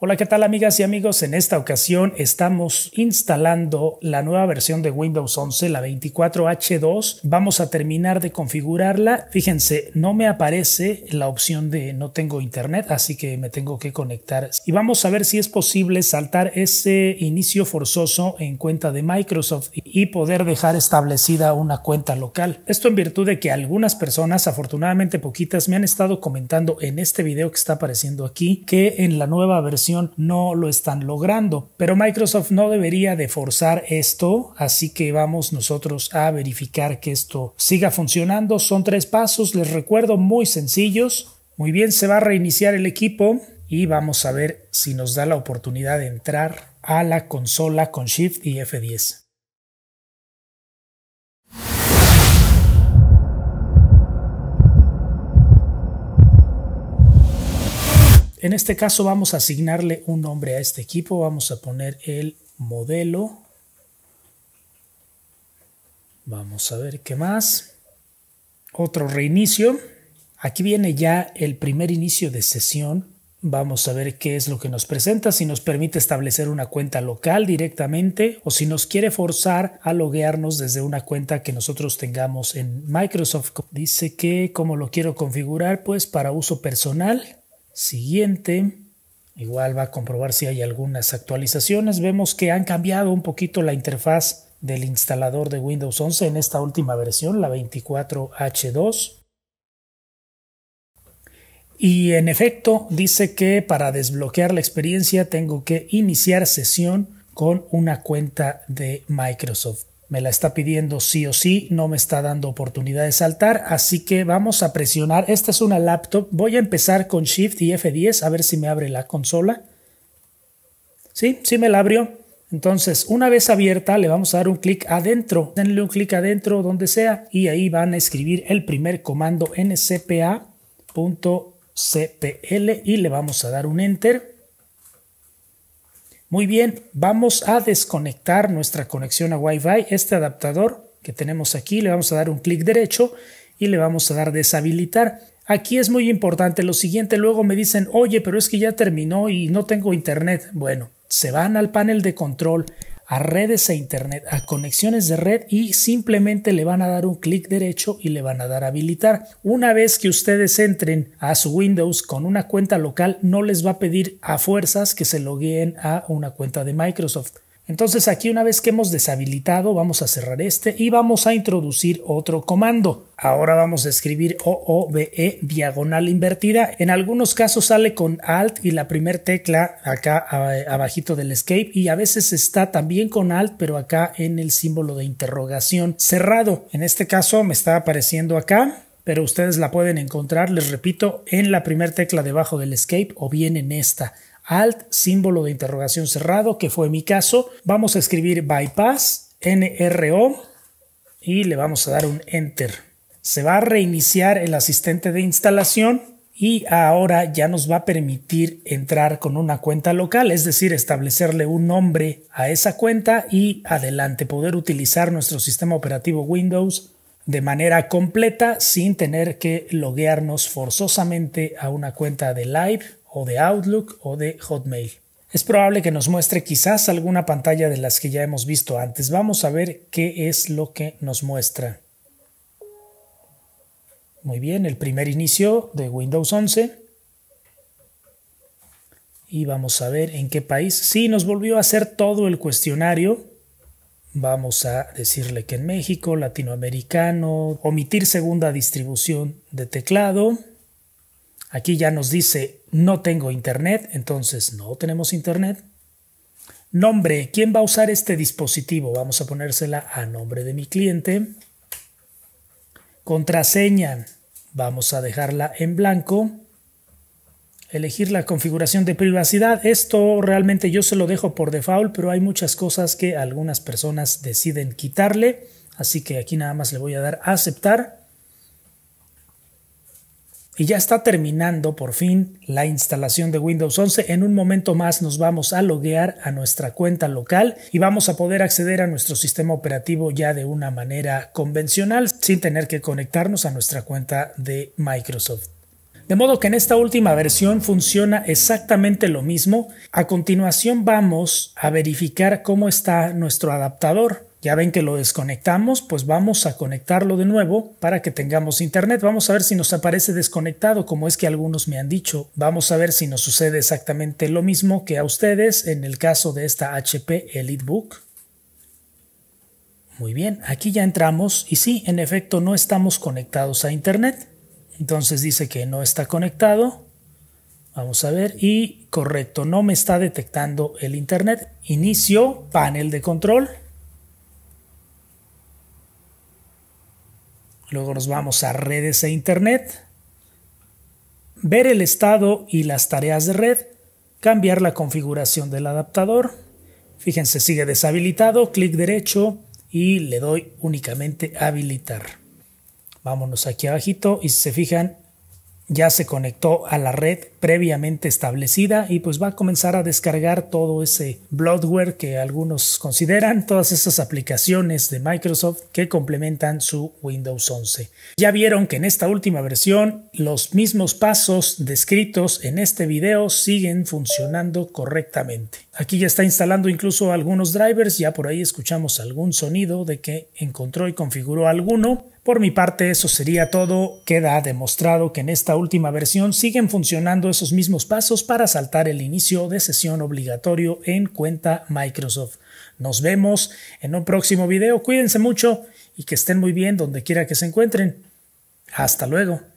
Hola, ¿qué tal amigas y amigos? En esta ocasión estamos instalando la nueva versión de Windows 11, la 24H2. Vamos a terminar de configurarla. Fíjense, no me aparece la opción de no tengo internet, así que me tengo que conectar. Y vamos a ver si es posible saltar ese inicio forzoso en cuenta de Microsoft y poder dejar establecida una cuenta local. Esto en virtud de que algunas personas, afortunadamente poquitas, me han estado comentando en este video que está apareciendo aquí que en la nueva versión no lo están logrando. Pero Microsoft no debería de forzar esto, así que vamos nosotros a verificar que esto siga funcionando. Son tres pasos, les recuerdo, muy sencillos. Muy bien, se va a reiniciar el equipo y vamos a ver si nos da la oportunidad de entrar a la consola con Shift y F10. En este caso vamos a asignarle un nombre a este equipo. Vamos a poner el modelo. Vamos a ver qué más. Otro reinicio. Aquí viene ya el primer inicio de sesión. Vamos a ver qué es lo que nos presenta, si nos permite establecer una cuenta local directamente o si nos quiere forzar a loguearnos desde una cuenta que nosotros tengamos en Microsoft. Dice que como lo quiero configurar, pues para uso personal, siguiente. Igual va a comprobar si hay algunas actualizaciones. Vemos que han cambiado un poquito la interfaz del instalador de Windows 11 en esta última versión, la 24H2. Y en efecto, dice que para desbloquear la experiencia tengo que iniciar sesión con una cuenta de Microsoft me la está pidiendo sí o sí, no me está dando oportunidad de saltar, así que vamos a presionar. Esta es una laptop, voy a empezar con Shift y F10 a ver si me abre la consola. Sí, sí me la abrió. Entonces, una vez abierta, le vamos a dar un clic adentro. Denle un clic adentro donde sea y ahí van a escribir el primer comando ncpa.cpl y le vamos a dar un enter. Muy bien, vamos a desconectar nuestra conexión a Wi-Fi. Este adaptador que tenemos aquí le vamos a dar un clic derecho y le vamos a dar deshabilitar. Aquí es muy importante lo siguiente, luego me dicen, oye, pero es que ya terminó y no tengo internet. Bueno, se van al panel de control, a redes e internet, a conexiones de red y simplemente le van a dar un clic derecho y le van a dar habilitar. Una vez que ustedes entren a su Windows con una cuenta local, no les va a pedir a fuerzas que se logueen a una cuenta de Microsoft. Entonces aquí una vez que hemos deshabilitado vamos a cerrar este y vamos a introducir otro comando. Ahora vamos a escribir OOBE diagonal invertida. En algunos casos sale con Alt y la primer tecla acá abajito del escape y a veces está también con Alt pero acá en el símbolo de interrogación cerrado. En este caso me está apareciendo acá pero ustedes la pueden encontrar, les repito, en la primera tecla debajo del escape o bien en esta alt símbolo de interrogación cerrado, que fue mi caso. Vamos a escribir bypass nro y le vamos a dar un enter. Se va a reiniciar el asistente de instalación y ahora ya nos va a permitir entrar con una cuenta local, es decir, establecerle un nombre a esa cuenta y adelante poder utilizar nuestro sistema operativo Windows de manera completa sin tener que loguearnos forzosamente a una cuenta de Live o de Outlook o de Hotmail. Es probable que nos muestre quizás alguna pantalla de las que ya hemos visto antes. Vamos a ver qué es lo que nos muestra. Muy bien, el primer inicio de Windows 11. Y vamos a ver en qué país. Sí, nos volvió a hacer todo el cuestionario. Vamos a decirle que en México, latinoamericano, omitir segunda distribución de teclado. Aquí ya nos dice no tengo internet, entonces no tenemos internet. Nombre, ¿quién va a usar este dispositivo? Vamos a ponérsela a nombre de mi cliente. Contraseña, vamos a dejarla en blanco. Elegir la configuración de privacidad. Esto realmente yo se lo dejo por default, pero hay muchas cosas que algunas personas deciden quitarle. Así que aquí nada más le voy a dar a aceptar y ya está terminando por fin la instalación de Windows 11. En un momento más nos vamos a loguear a nuestra cuenta local y vamos a poder acceder a nuestro sistema operativo ya de una manera convencional sin tener que conectarnos a nuestra cuenta de Microsoft. De modo que en esta última versión funciona exactamente lo mismo. A continuación vamos a verificar cómo está nuestro adaptador. Ya ven que lo desconectamos, pues vamos a conectarlo de nuevo para que tengamos internet. Vamos a ver si nos aparece desconectado, como es que algunos me han dicho. Vamos a ver si nos sucede exactamente lo mismo que a ustedes en el caso de esta HP EliteBook. Muy bien, aquí ya entramos y sí, en efecto no estamos conectados a internet. Entonces dice que no está conectado. Vamos a ver y correcto, no me está detectando el internet. Inicio panel de control. Luego nos vamos a redes e internet. Ver el estado y las tareas de red. Cambiar la configuración del adaptador. Fíjense, sigue deshabilitado. Clic derecho y le doy únicamente habilitar. Vámonos aquí abajito y si se fijan ya se conectó a la red previamente establecida y pues va a comenzar a descargar todo ese bloatware que algunos consideran todas esas aplicaciones de Microsoft que complementan su Windows 11. Ya vieron que en esta última versión los mismos pasos descritos en este video siguen funcionando correctamente. Aquí ya está instalando incluso algunos drivers, ya por ahí escuchamos algún sonido de que encontró y configuró alguno. Por mi parte eso sería todo, queda demostrado que en esta última versión siguen funcionando esos mismos pasos para saltar el inicio de sesión obligatorio en cuenta Microsoft. Nos vemos en un próximo video. Cuídense mucho y que estén muy bien donde quiera que se encuentren. Hasta luego.